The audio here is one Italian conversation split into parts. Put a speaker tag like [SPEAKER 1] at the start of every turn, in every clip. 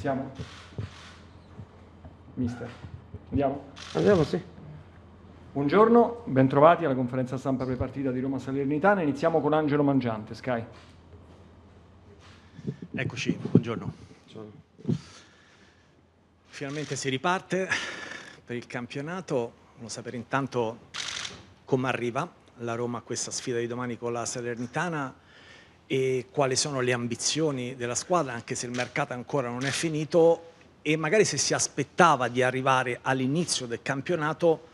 [SPEAKER 1] iniziamo? Mister, andiamo? Andiamo, sì. Buongiorno, bentrovati alla conferenza stampa prepartita di Roma Salernitana. Iniziamo con Angelo Mangiante, Sky. Eccoci, buongiorno. buongiorno. Finalmente si riparte per il campionato. Voglio sapere intanto come arriva la Roma a questa sfida di domani con la Salernitana e quali sono le ambizioni della squadra, anche se il mercato ancora non è finito, e magari se si aspettava di arrivare all'inizio del campionato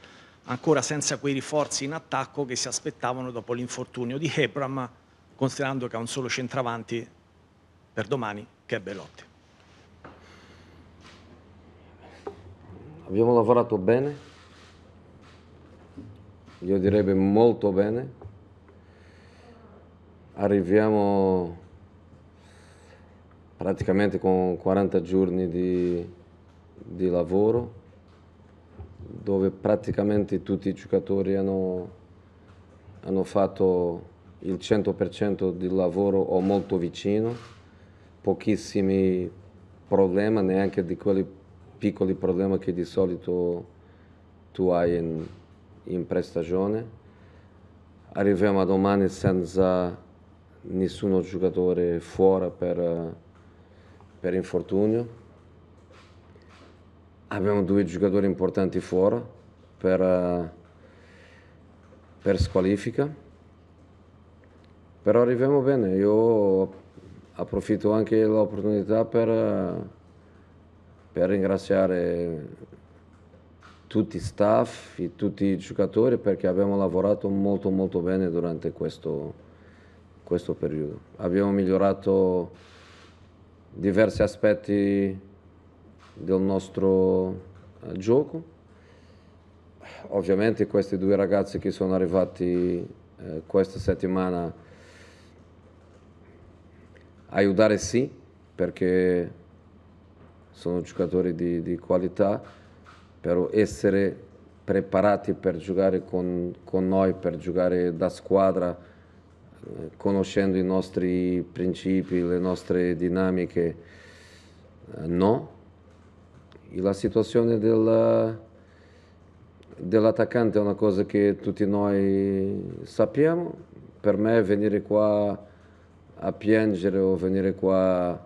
[SPEAKER 1] ancora senza quei rinforzi in attacco che si aspettavano dopo l'infortunio di Hebram, considerando che ha un solo centravanti per domani, che è Belotti. Abbiamo lavorato bene, io direi molto bene arriviamo praticamente con 40 giorni di, di lavoro dove praticamente tutti i giocatori hanno, hanno fatto il 100% del lavoro o molto vicino, pochissimi problemi, neanche di quelli piccoli problemi che di solito tu hai in, in prestagione. Arriviamo a domani senza nessuno giocatore fuori per, per infortunio. Abbiamo due giocatori importanti fuori per, per squalifica, però arriviamo bene. Io approfitto anche dell'opportunità per, per ringraziare tutti i staff, tutti i giocatori perché abbiamo lavorato molto molto bene durante questo questo periodo. Abbiamo migliorato diversi aspetti del nostro eh, gioco. Ovviamente questi due ragazzi che sono arrivati eh, questa settimana aiutare sì, perché sono giocatori di, di qualità, però essere preparati per giocare con, con noi, per giocare da squadra, eh, conoscendo i nostri principi, le nostre dinamiche, eh, no. E la situazione del, dell'attaccante è una cosa che tutti noi sappiamo. Per me venire qua a piangere o venire qua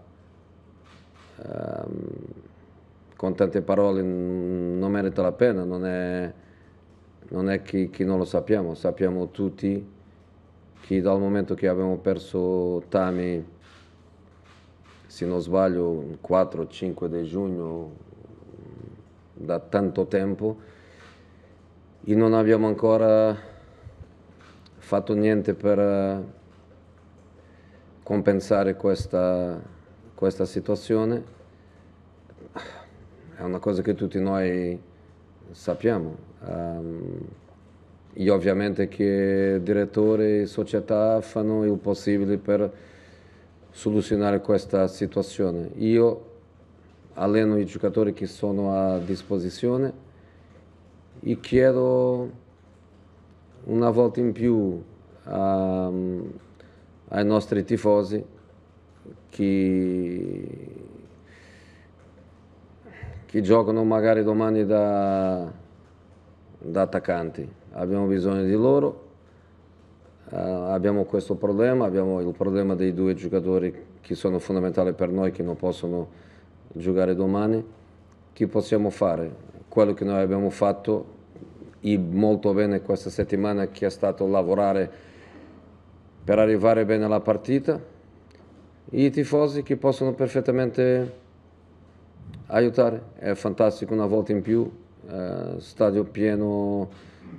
[SPEAKER 1] um, con tante parole non merita la pena, non è, non è che, che non lo sappiamo, sappiamo tutti che dal momento che abbiamo perso Tami, se non sbaglio, 4-5 di giugno, da tanto tempo, e non abbiamo ancora fatto niente per eh, compensare questa, questa situazione. È una cosa che tutti noi sappiamo. Um, e ovviamente che direttore e società fanno il possibile per soluzionare questa situazione. Io alleno i giocatori che sono a disposizione e chiedo una volta in più a, ehm, ai nostri tifosi che, che giocano magari domani da, da attaccanti abbiamo bisogno di loro, uh, abbiamo questo problema, abbiamo il problema dei due giocatori che sono fondamentali per noi, che non possono giocare domani, che possiamo fare? Quello che noi abbiamo fatto e molto bene questa settimana che è stato lavorare per arrivare bene alla partita, i tifosi che possono perfettamente aiutare, è fantastico una volta in più, eh, stadio pieno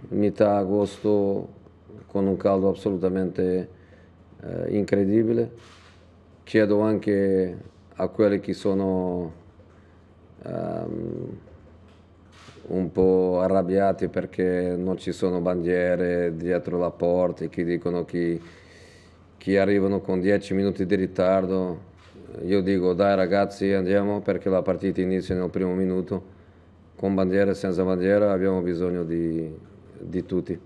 [SPEAKER 1] metà agosto con un caldo assolutamente eh, incredibile. Chiedo anche a quelli che sono um, un po' arrabbiati perché non ci sono bandiere dietro la porta e che dicono che, che arrivano con 10 minuti di ritardo. Io dico dai ragazzi andiamo perché la partita inizia nel primo minuto. Con bandiera e senza bandiera abbiamo bisogno di, di tutti.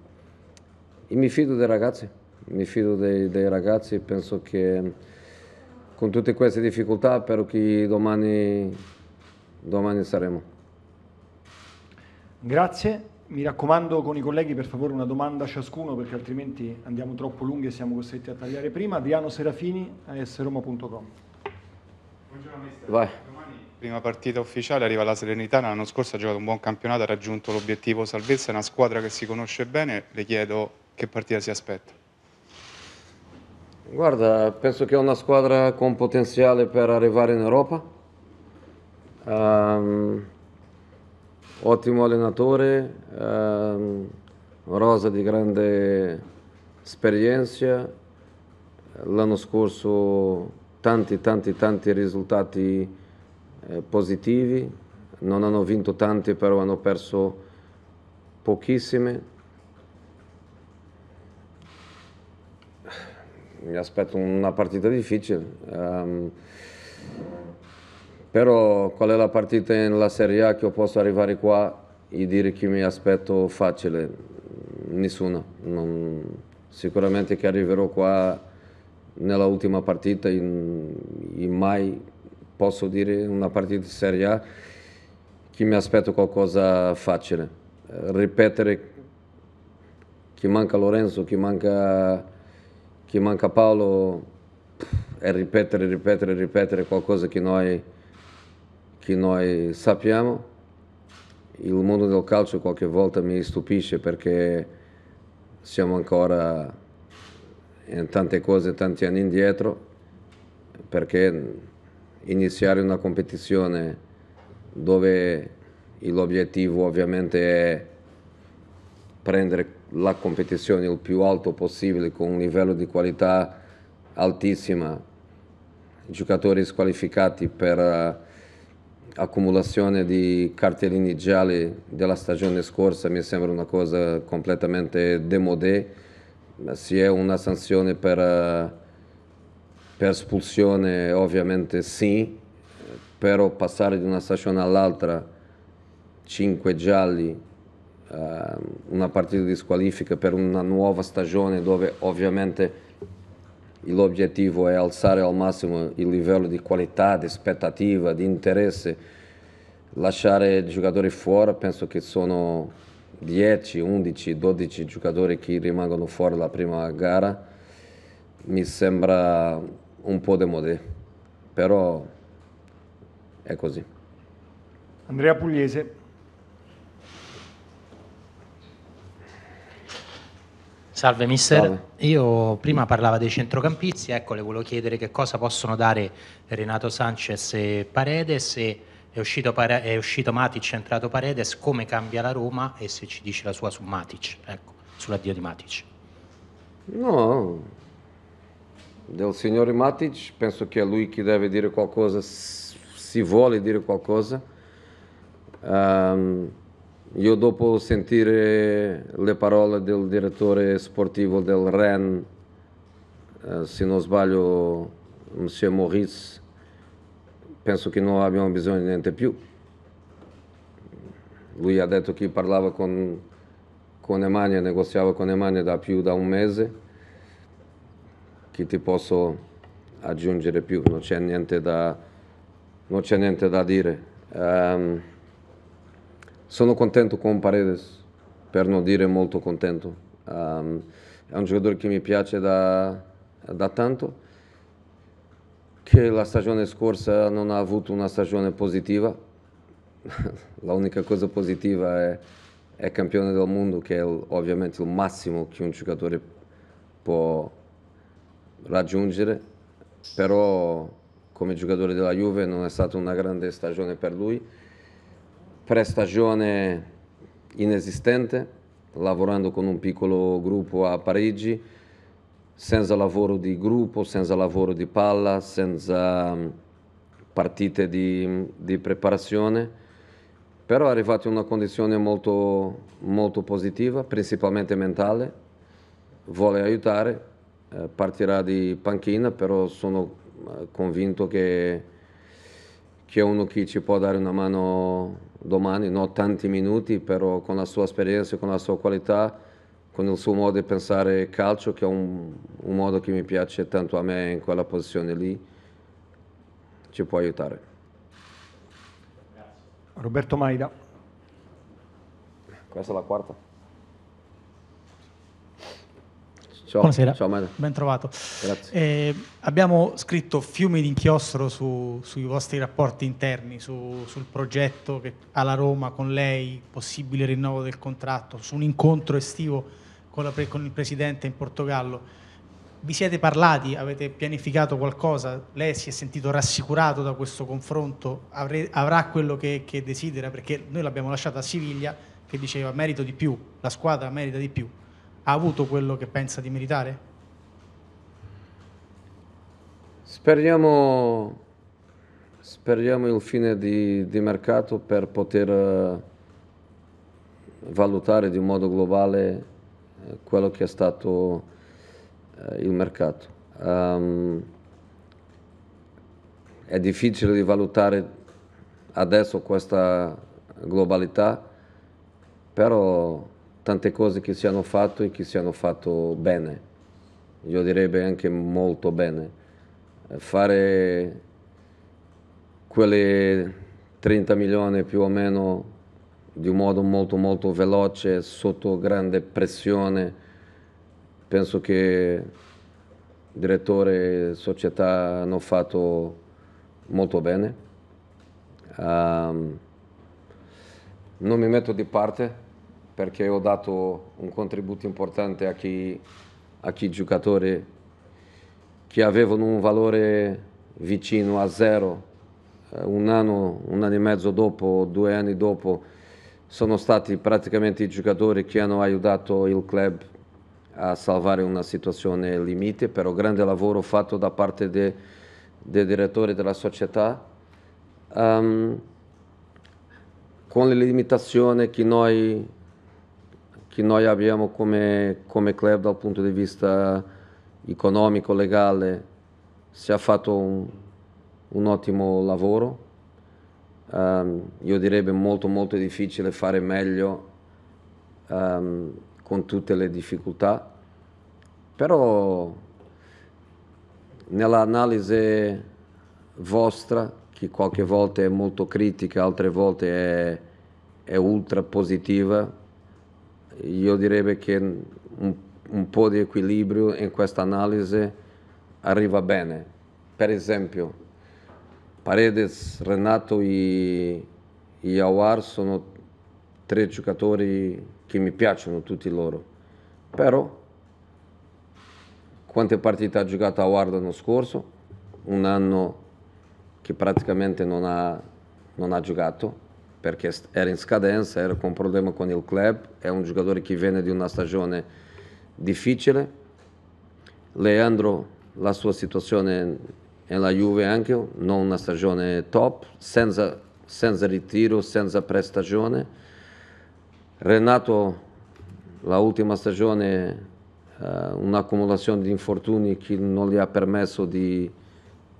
[SPEAKER 1] E mi fido dei ragazzi, mi fido dei, dei ragazzi, penso che con tutte queste difficoltà spero che domani, domani saremo. Grazie, mi raccomando con i colleghi per favore una domanda a ciascuno perché altrimenti andiamo troppo lunghi e siamo costretti a tagliare prima. Adriano Serafini, asroma.com. Buongiorno mister. Vai prima partita ufficiale arriva la Serenità, l'anno scorso ha giocato un buon campionato, ha raggiunto l'obiettivo salvezza, è una squadra che si conosce bene, le chiedo che partita si aspetta. Guarda, penso che è una squadra con potenziale per arrivare in Europa, um, ottimo allenatore, um, rosa di grande esperienza, l'anno scorso tanti tanti tanti risultati eh, positivi, non hanno vinto tanti, però hanno perso pochissime. Mi aspetto una partita difficile. Um, però qual è la partita nella Serie A che io posso arrivare qua e dire che mi aspetto facile? Nessuna. Non... Sicuramente che arriverò qua nella ultima partita e mai posso dire una partita di Serie A che mi aspetto qualcosa facile. Ripetere che manca Lorenzo, che manca, che manca Paolo è ripetere, ripetere, ripetere qualcosa che noi, che noi sappiamo. Il mondo del calcio qualche volta mi stupisce perché siamo ancora in tante cose tanti anni indietro perché iniziare una competizione dove l'obiettivo ovviamente è prendere la competizione il più alto possibile con un livello di qualità altissima, giocatori squalificati per eh, accumulazione di cartellini gialli della stagione scorsa mi sembra una cosa completamente demodé, sia una sanzione per eh, per espulsione ovviamente sì, però passare di una stagione all'altra 5 gialli, eh, una partita di squalifica per una nuova stagione dove ovviamente l'obiettivo è alzare al massimo il livello di qualità, di aspettativa, di interesse. Lasciare i giocatori fuori, penso che sono 10, 11, 12 giocatori che rimangono fuori la prima gara, mi sembra un po' demodé, però è così. Andrea Pugliese. Salve mister, Salve. io prima parlava dei centrocampisti, ecco le volevo chiedere che cosa possono dare Renato Sanchez e Paredes e è uscito, Pare- è uscito Matic, è entrato Paredes, come cambia la Roma e se ci dice la sua su Matic, ecco, sull'addio di Matic. No, do senhor Matic, penso que é lui que deve dizer alguma coisa, se, se vuole dire qualcosa. Um, io dopo sentire eh, le parole del direttore sportivo del Ren, eh, se non sbaglio, Monsieur Maurice, penso che non abbiamo bisogno di niente più. Lui ha detto che parlava con, con Emania, negoziava con Emania da più da un mese. che ti posso aggiungere più, non c'è niente da, c'è niente da dire. Um, sono contento con Paredes, per non dire molto contento. Um, è un giocatore che mi piace da, da tanto che la stagione scorsa non ha avuto una stagione positiva. L'unica cosa positiva è, è campione del mondo, che è ovviamente il massimo che un giocatore può, raggiungere, però come giocatore della Juve non è stata una grande stagione per lui, prestagione inesistente, lavorando con un piccolo gruppo a Parigi, senza lavoro di gruppo, senza lavoro di palla, senza mm, partite di, di preparazione, però è arrivato in una condizione molto, molto positiva, principalmente mentale, vuole aiutare eh, partirà di panchina, però sono eh, convinto che, che è uno che ci può dare una mano domani, non tanti minuti, però con la sua esperienza, con la sua qualità, con il suo modo di pensare calcio, che è un, un modo che mi piace tanto a me in quella posizione lì, ci può aiutare. Roberto Maida. Questa è la quarta. So, Buonasera, insomma, ben trovato. Eh, abbiamo scritto fiumi d'inchiostro su, sui vostri rapporti interni, su, sul progetto che ha la Roma con lei, possibile rinnovo del contratto, su un incontro estivo con, la, con il Presidente in Portogallo. Vi siete parlati? Avete pianificato qualcosa? Lei si è sentito rassicurato da questo confronto? Avre, avrà quello che, che desidera? Perché noi l'abbiamo lasciata a Siviglia che diceva merito di più, la squadra merita di più ha avuto quello che pensa di meritare? Speriamo, speriamo il fine di, di mercato per poter eh, valutare di un modo globale eh, quello che è stato eh, il mercato. Um, è difficile di valutare adesso questa globalità, però tante cose che si hanno fatto e che si hanno fatto bene, io direi anche molto bene. Eh, fare quelle 30 milioni più o meno di un modo molto molto veloce, sotto grande pressione, penso che direttore e società hanno fatto molto bene. Um, non mi metto di parte perché ho dato un contributo importante a chi, a chi giocatori che avevano un valore vicino a zero eh, un anno, un anno e mezzo dopo, due anni dopo, sono stati praticamente i giocatori che hanno aiutato il club a salvare una situazione limite, però grande lavoro fatto da parte dei de direttori della società, um, con le limitazioni che noi che noi abbiamo come, come club dal punto di vista economico, legale, si è fatto un, un ottimo lavoro. Um, io direi molto molto difficile fare meglio um, con tutte le difficoltà, però nell'analisi vostra, che qualche volta è molto critica, altre volte è, è ultra positiva, io direi che un, un po' di equilibrio in questa analisi arriva bene. Per esempio, Paredes, Renato e, e sono tre giocatori che mi piacciono tutti loro, però quante partite ha giocato Awar l'anno scorso? Un anno che praticamente non ha, non ha giocato perché era in scadenza, era con un problema con il club, è un giocatore che viene di una stagione difficile. Leandro, la sua situazione nella Juve anche, non una stagione top, senza, senza ritiro, senza prestagione. Renato, l'ultima stagione, uh, un'accumulazione di infortuni che non gli ha permesso di,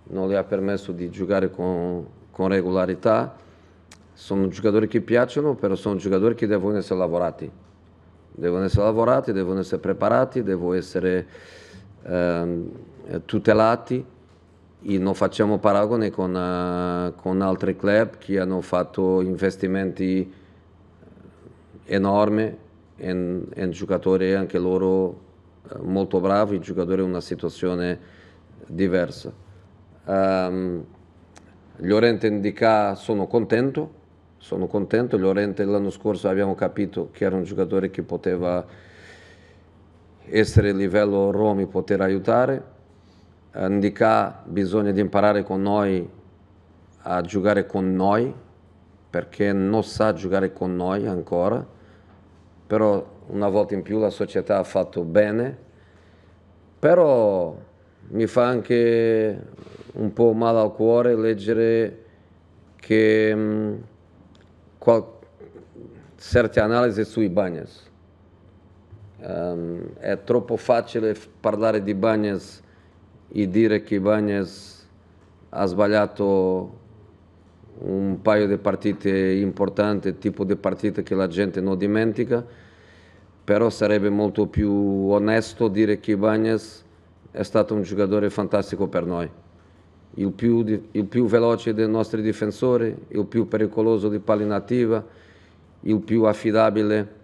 [SPEAKER 1] gli ha permesso di giocare con, con regolarità sono giocatori che piacciono, però sono giocatori che devono essere lavorati. Devono essere lavorati, devono essere preparati, devono essere eh, tutelati e non facciamo paragone con, uh, con, altri club che hanno fatto investimenti enormi in, in giocatori anche loro eh, molto bravi, giocatori in una situazione diversa. Um, Llorente indica sono contento sono contento. Llorente l'anno scorso abbiamo capito che era un giocatore che poteva essere a livello Romi, poter aiutare. Indica bisogna di imparare con noi a giocare con noi perché non sa giocare con noi ancora, però una volta in più la società ha fatto bene, però mi fa anche un po' male al cuore leggere che mm, qual- certe analisi sui Bagnez. Um, è troppo facile parlare di Bagnez e dire che Bagnez ha sbagliato un paio di partite importanti, tipo di partite che la gente non dimentica, però sarebbe molto più onesto dire che Bagnez è stato un giocatore fantastico per noi il più, il più veloce dei nostri difensori, il più pericoloso di pallinativa, il più affidabile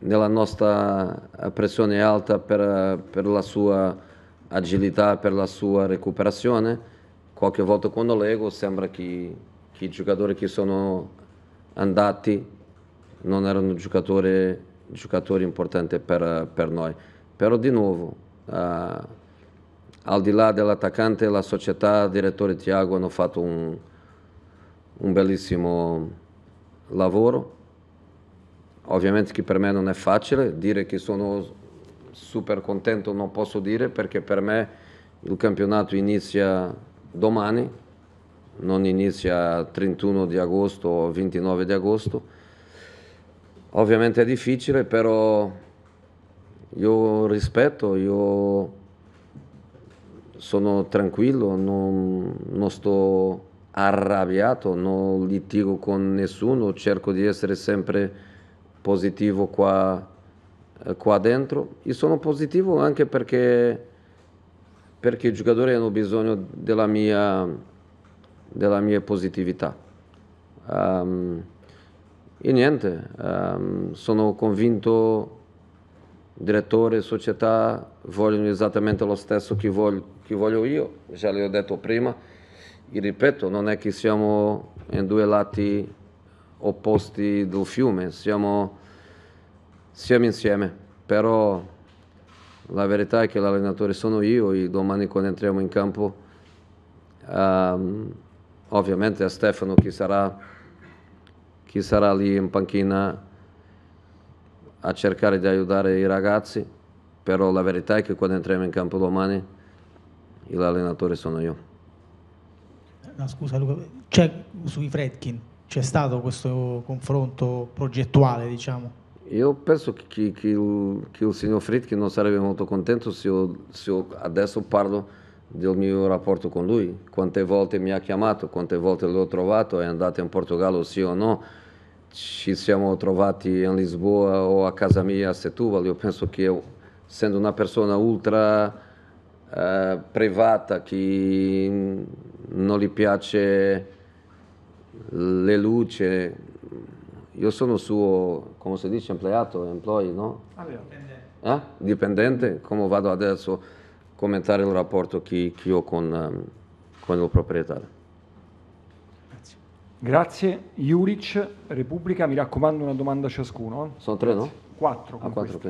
[SPEAKER 1] nella nostra eh, pressione alta per, eh, per, la sua agilità, per la sua recuperazione. Qualche volta quando leggo sembra che, che i giocatori che sono andati non erano giocatori, giocatori importanti per, per, noi. Però di nuovo, uh, al di là dell'attaccante, la società, il direttore Tiago hanno fatto un, un bellissimo lavoro. Ovviamente che per me non è facile dire che sono super contento, non posso dire perché per me il campionato inizia domani, non inizia 31 di agosto o 29 di agosto. Ovviamente è difficile, però io rispetto, io sono tranquillo, non, non sto arrabbiato, non litigo con nessuno, cerco di essere sempre positivo qua, eh, qua dentro e sono positivo anche perché, perché i giocatori hanno bisogno della mia, della mia positività. Um, e niente, um, sono convinto direttore, società vogliono esattamente lo stesso che voglio che voglio io, già le ho detto prima, e ripeto, non è che siamo in due lati opposti del fiume, siamo, siamo insieme, però la verità è che l'allenatore sono io e domani quando entriamo in campo, um, ovviamente è Stefano che sarà, che sarà lì in panchina a cercare di aiutare i ragazzi, però la verità è che quando entriamo in campo domani l'allenatore sono io. No, scusa Luca, c'è, sui Fredkin c'è stato questo confronto progettuale, diciamo? Io penso che, che, che, il, che il, signor Fredkin non sarebbe molto contento se io, se io adesso parlo del mio rapporto con lui, quante volte mi ha chiamato, quante volte l'ho trovato, è andato in Portogallo sì o no, ci siamo trovati in Lisboa o a casa mia a Setúbal, io penso che io, essendo una persona ultra eh, privata, chi non gli piace le luci. Io sono suo, come si dice, impiegato, employee, no? Ah, eh? Dipendente. Come vado adesso a commentare il rapporto che, che ho con, ehm, con il proprietario? Grazie. Juric, Repubblica, mi raccomando una domanda a ciascuno. Eh. Sono tre, no? Quattro. Ah, quattro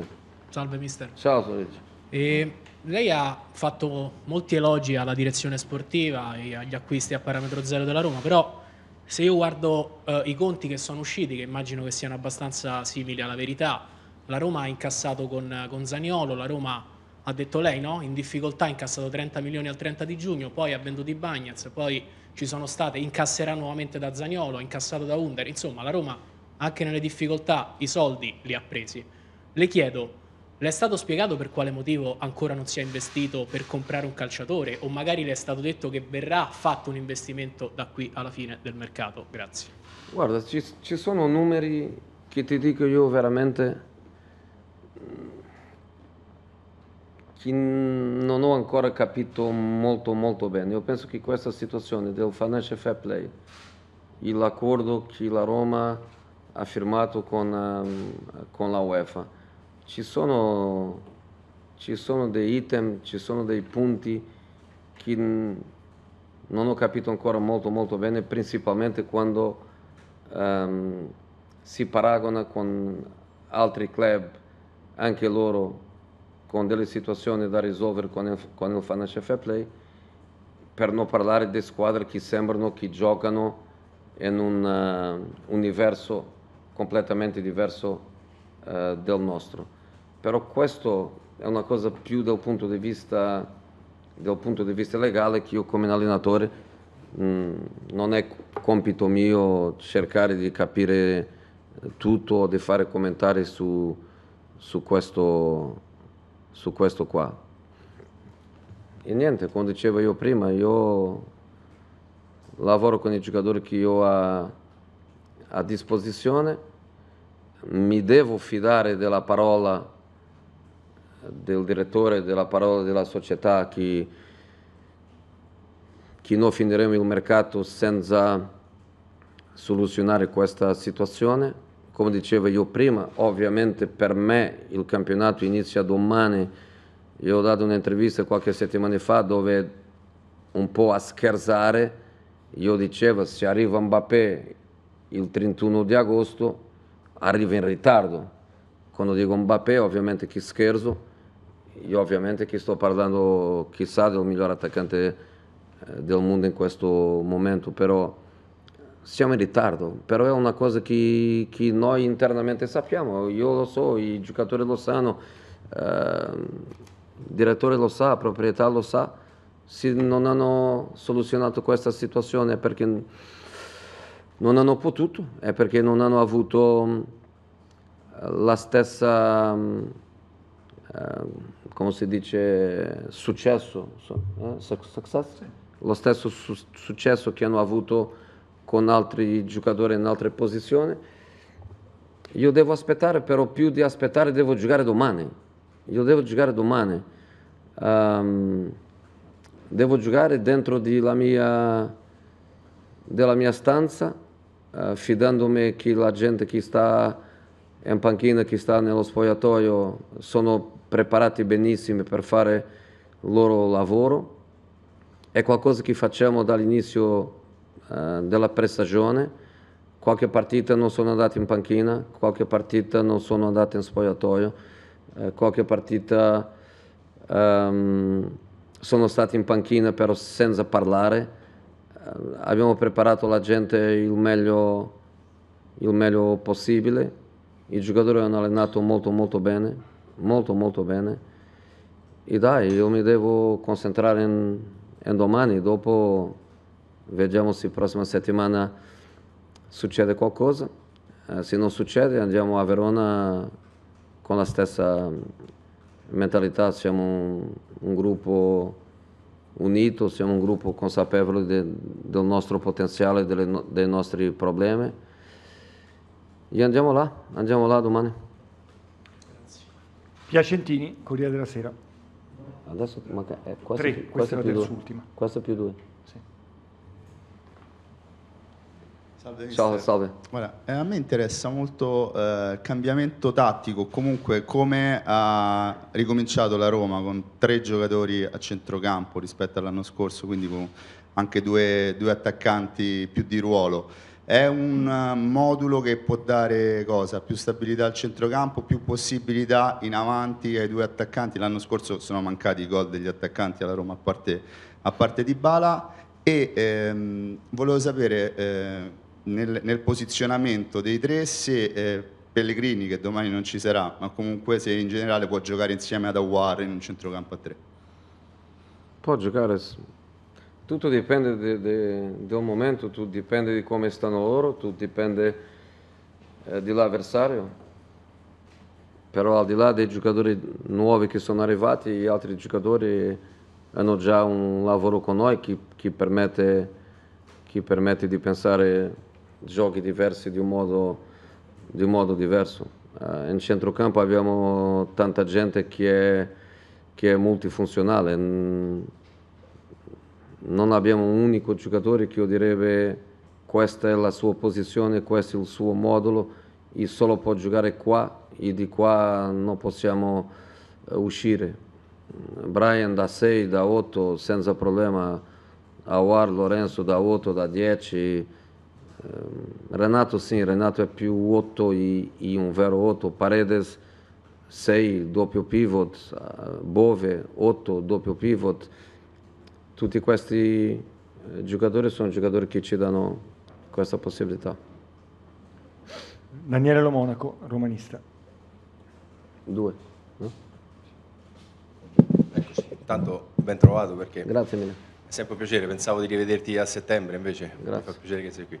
[SPEAKER 1] Salve mister. Ciao Soric. E lei ha fatto molti elogi alla direzione sportiva e agli acquisti a parametro zero della Roma, però se io guardo eh, i conti che sono usciti, che immagino che siano abbastanza simili alla verità, la Roma ha incassato con, con Zaniolo, la Roma ha detto lei no? in difficoltà ha incassato 30 milioni al 30 di giugno, poi ha venduto i Bagnets, poi ci sono state, incasserà nuovamente da Zaniolo, ha incassato da Under, insomma la Roma anche nelle difficoltà i soldi li ha presi. Le chiedo, le è stato spiegato per quale motivo ancora non si è investito per comprare un calciatore o magari le è stato detto che verrà fatto un investimento da qui alla fine del mercato? Grazie. Guarda, ci, ci sono numeri che ti dico io veramente mm, che non ho ancora capito molto molto bene. Io penso che questa situazione del financial fair play e l'accordo che la Roma ha firmato con, mm, con la UEFA ci sono, ci sono dei item, ci sono dei punti che non ho capito ancora molto molto bene, principalmente quando um, si paragona con altri club, anche loro con delle situazioni da risolvere con il, con il Financial Fair Play, per non parlare di squadre che sembrano che giocano in un uh, universo completamente diverso uh, del nostro però questo è una cosa più dal punto di vista, punto di vista legale che io come allenatore mh, mm, non è compito mio cercare di capire tutto o di fare commentari su, su, questo, su questo qua. E niente, come dicevo io prima, io lavoro con i giocatori che ho a disposizione, mi devo fidare della parola del direttore della parola della società che, che noi finiremo il mercato senza soluzionare questa situazione. Come dicevo io prima, ovviamente per me il campionato inizia domani. Io ho dato un'intervista qualche settimana fa dove un po' a scherzare io dicevo se arriva Mbappé il 31 di agosto arriva in ritardo. Quando dico Mbappé ovviamente che scherzo, io ovviamente che sto parlando chissà del miglior attaccante eh, del mondo in questo momento, però siamo in ritardo, però è una cosa che, che noi internamente sappiamo, io lo so, i giocatori lo sanno, eh, il direttore lo sa, la proprietà lo sa, se non hanno soluzionato questa situazione è perché non hanno potuto, è perché non hanno avuto mm, la stessa... Eh, come si dice, successo, eh? success? sì. lo stesso su successo che hanno avuto con altri giocatori in altre posizioni. Io devo aspettare, però più di aspettare devo giocare domani. Io devo giocare domani. Um, devo giocare dentro mia, della mia stanza, uh, fidandomi che la gente che sta in panchina, che sta nello spogliatoio, sono preparati benissimo per fare il loro lavoro. È qualcosa che facciamo dall'inizio eh, della prestagione. Qualche partita non sono andata in panchina, qualche partita non sono andata in spogliatoio, eh, qualche partita ehm, sono stati in panchina però senza parlare. Eh, abbiamo preparato la gente il meglio, il meglio possibile. I giocatori hanno allenato molto molto bene, molto molto bene. E dai, io mi devo concentrare in, in domani, dopo vediamo se prossima settimana succede qualcosa. Eh, se non succede andiamo a Verona con la stessa mentalità, siamo un, un gruppo unito, siamo un gruppo consapevole de, del nostro potenziale, delle, dei nostri problemi. E andiamo là, andiamo là domani. Piacentini, Corriere della Sera. Adesso manca, eh, quasi, Tre, questa è la terz'ultima. Questa più due. Salve, Ciao, salve. Guarda, eh, a me interessa molto il eh, cambiamento tattico, comunque come ha ricominciato la Roma con tre giocatori a centrocampo rispetto all'anno scorso, quindi con anche due, due attaccanti più di ruolo. È un uh, modulo che può dare cosa? Più stabilità al centrocampo, più possibilità in avanti ai due attaccanti. L'anno scorso sono mancati i gol degli attaccanti alla Roma, a parte, a parte di Bala. E ehm, volevo sapere eh, nel, nel, posizionamento dei tre se eh, Pellegrini, che domani non ci sarà, ma comunque se in generale può giocare insieme ad Awar in un centrocampo a tre. Può giocare tutto dipende di, di, del momento, tutto dipende di come stanno loro, tutto dipende eh, dell'avversario. Però al di là dei giocatori nuovi che sono arrivati, gli altri giocatori hanno già un lavoro con noi che, che, permette, che permette, di pensare giochi diversi di un modo, di un modo diverso. Eh, in centrocampo abbiamo tanta gente che è, che è multifunzionale non abbiamo un unico giocatore che io direbbe questa è la sua posizione, questo è il suo modulo, e solo può giocare qua e di qua non possiamo eh, uscire. Brian da 6, da 8 senza problema, Awar Lorenzo da 8, da 10. Ehm, Renato sì, Renato è più 8 e, e un vero 8, Paredes 6, doppio pivot, eh, Bove 8, doppio pivot tutti questi eh, giocatori sono giocatori che ci danno questa possibilità. Daniele Lo Monaco, romanista. Due. No? Eccoci, intanto ben trovato perché... Grazie mille. È sempre un piacere, pensavo di rivederti a settembre invece, Grazie. mi fa piacere che sei qui.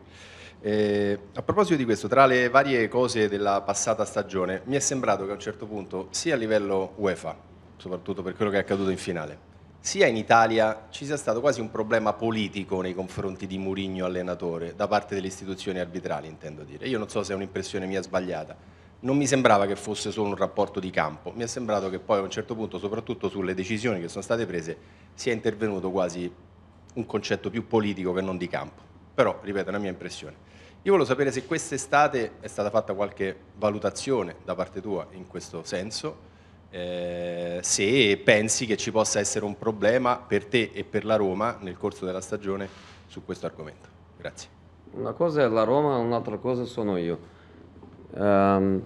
[SPEAKER 1] Eh, a proposito di questo, tra le varie cose della passata stagione, mi è sembrato che a un certo punto, sia a livello UEFA, soprattutto per quello che è accaduto in finale, sia in Italia ci sia stato quasi un problema politico nei confronti di Murigno allenatore, da parte delle istituzioni arbitrali intendo dire. Io non so se è un'impressione mia sbagliata, non mi sembrava che fosse solo un rapporto di campo, mi è sembrato che poi a un certo punto, soprattutto sulle decisioni che sono state prese, sia intervenuto quasi un concetto più politico che non di campo. Però, ripeto, è una mia impressione. Io volevo sapere se quest'estate è stata fatta qualche valutazione da parte tua in questo senso eh, se pensi che ci possa essere un problema per te e per la Roma nel corso della stagione su questo argomento. Grazie. Una cosa è la Roma, un'altra cosa sono io. Um,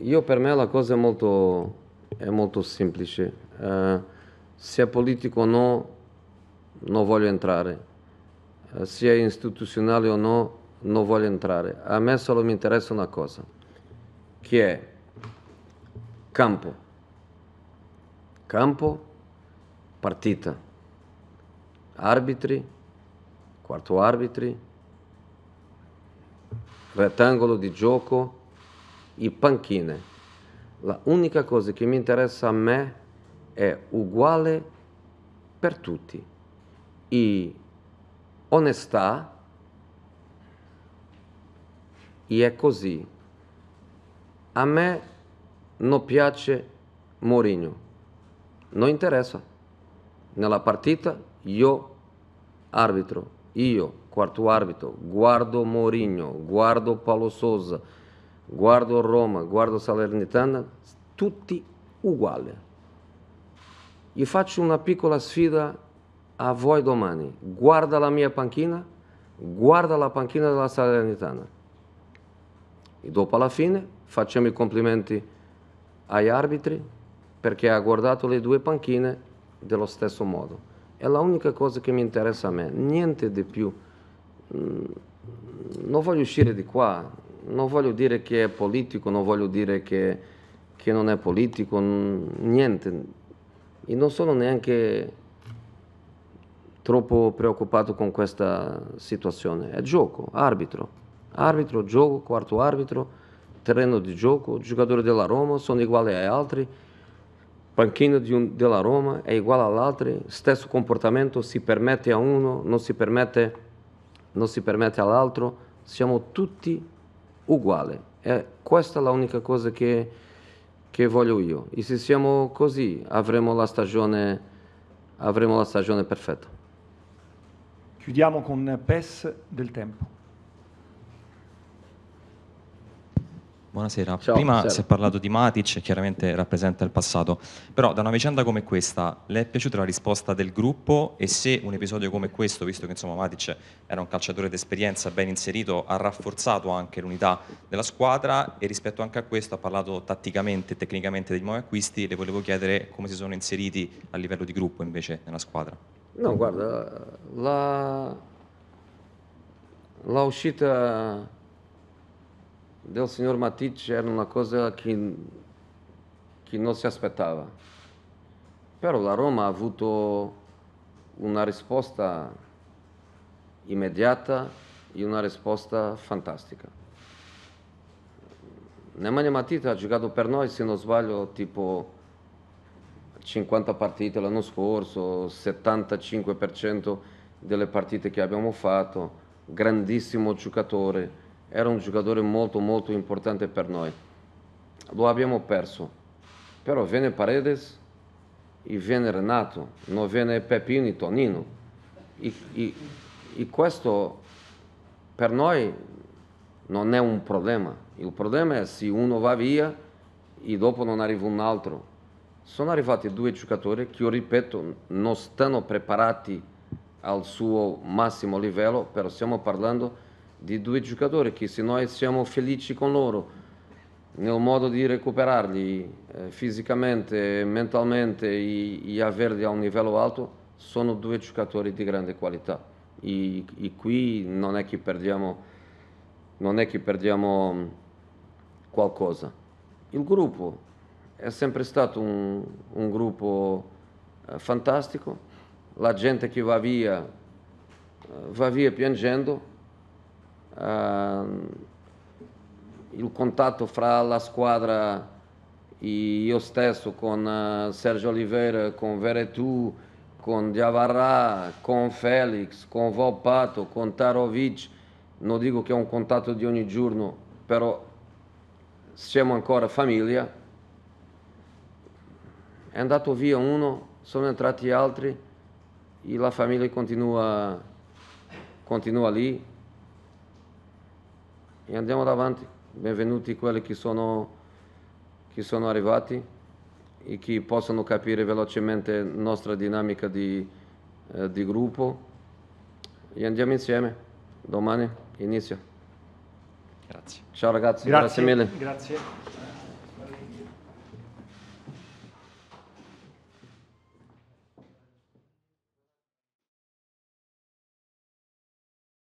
[SPEAKER 1] io per me la cosa è molto, è molto semplice. Uh, eh, se politico o no, non voglio entrare. Uh, eh, se istituzionale o no, non voglio entrare. A me solo mi interessa una cosa, che è Campo. Campo, partita. Arbitri, quarto arbitri, rettangolo di gioco e panchine. La unica cosa che mi interessa a me è uguale per tutti. E onestà e è così. A me non piace Mourinho, non interessa. Nella partita io, arbitro, io, quarto arbitro, guardo Mourinho, guardo Paolo Sosa, guardo Roma, guardo Salernitana, tutti uguali. Gli faccio una piccola sfida a voi domani. Guarda la mia panchina, guarda la panchina della Salernitana. E dopo alla fine facciamo i complimenti ai arbitri perché ha guardato le due panchine dello stesso modo. È l'unica cosa che mi interessa a me, niente di più. Mm, non voglio uscire di qua, non voglio dire che è politico, non voglio dire che, che non è politico, niente. E non sono neanche troppo preoccupato con questa situazione. È gioco, arbitro, arbitro, gioco, quarto arbitro terreno di gioco, jogo, jogadores della Roma sono uguali agli altri, panchina de um, della Roma è uguale all'altro, stesso comportamento si permette a uno, non si permette, non si permette all'altro, siamo tutti uguali. E questa è l'unica cosa che, che voglio io. E se siamo così avremo la stagione, avremo la stagione perfetta. Chiudiamo con PES del tempo. Buonasera, Ciao, prima buonasera. si è parlato di Matic, chiaramente rappresenta il passato, però da una vicenda come questa le è piaciuta la risposta del gruppo e se un episodio come questo, visto che insomma Matic era un calciatore d'esperienza ben inserito, ha rafforzato anche l'unità della squadra e rispetto anche a questo ha parlato tatticamente e tecnicamente dei nuovi acquisti, le volevo chiedere come si sono inseriti a livello di gruppo invece nella squadra. No, guarda, la, la uscita del signor Matic era una cosa che, che non si aspettava. Però la Roma ha avuto una risposta immediata e una risposta fantastica. Nemanja Matita ha giocato per noi, se non sbaglio, tipo 50 partite l'anno scorso, 75% delle partite che abbiamo fatto, grandissimo giocatore era un giocatore molto molto importante per noi. Lo abbiamo perso, però viene Paredes e viene Renato, non viene Pepino e Tonino. E, e, e questo per noi non è un problema. Il problema è se uno va via e dopo non arriva un altro. Sono arrivati due giocatori che, io ripeto, non stanno preparati al suo massimo livello, però stiamo parlando di due giocatori che se noi siamo felici con loro nel modo di recuperarli eh, fisicamente, mentalmente e, e, averli a un livello alto, sono due giocatori di grande qualità. E, e qui non è che perdiamo, è che perdiamo mm, qualcosa. Il gruppo è sempre stato un, un gruppo eh, fantastico, la gente che va via eh, va via piangendo eh, il contatto fra la squadra e io stesso con eh, Sergio Oliveira, con Veretù, con Diavarra, con Felix, con Volpato, con Tarovic, non dico che è un contatto di ogni giorno, però siamo ancora famiglia. È andato via uno, sono entrati altri e la famiglia continua, continua lì e andiamo avanti. Benvenuti quelli che sono, che sono arrivati e che possono capire velocemente la nostra dinamica di, eh, di gruppo e andiamo insieme. Domani inizia. Grazie. Ciao ragazzi, grazie, grazie mille. Grazie.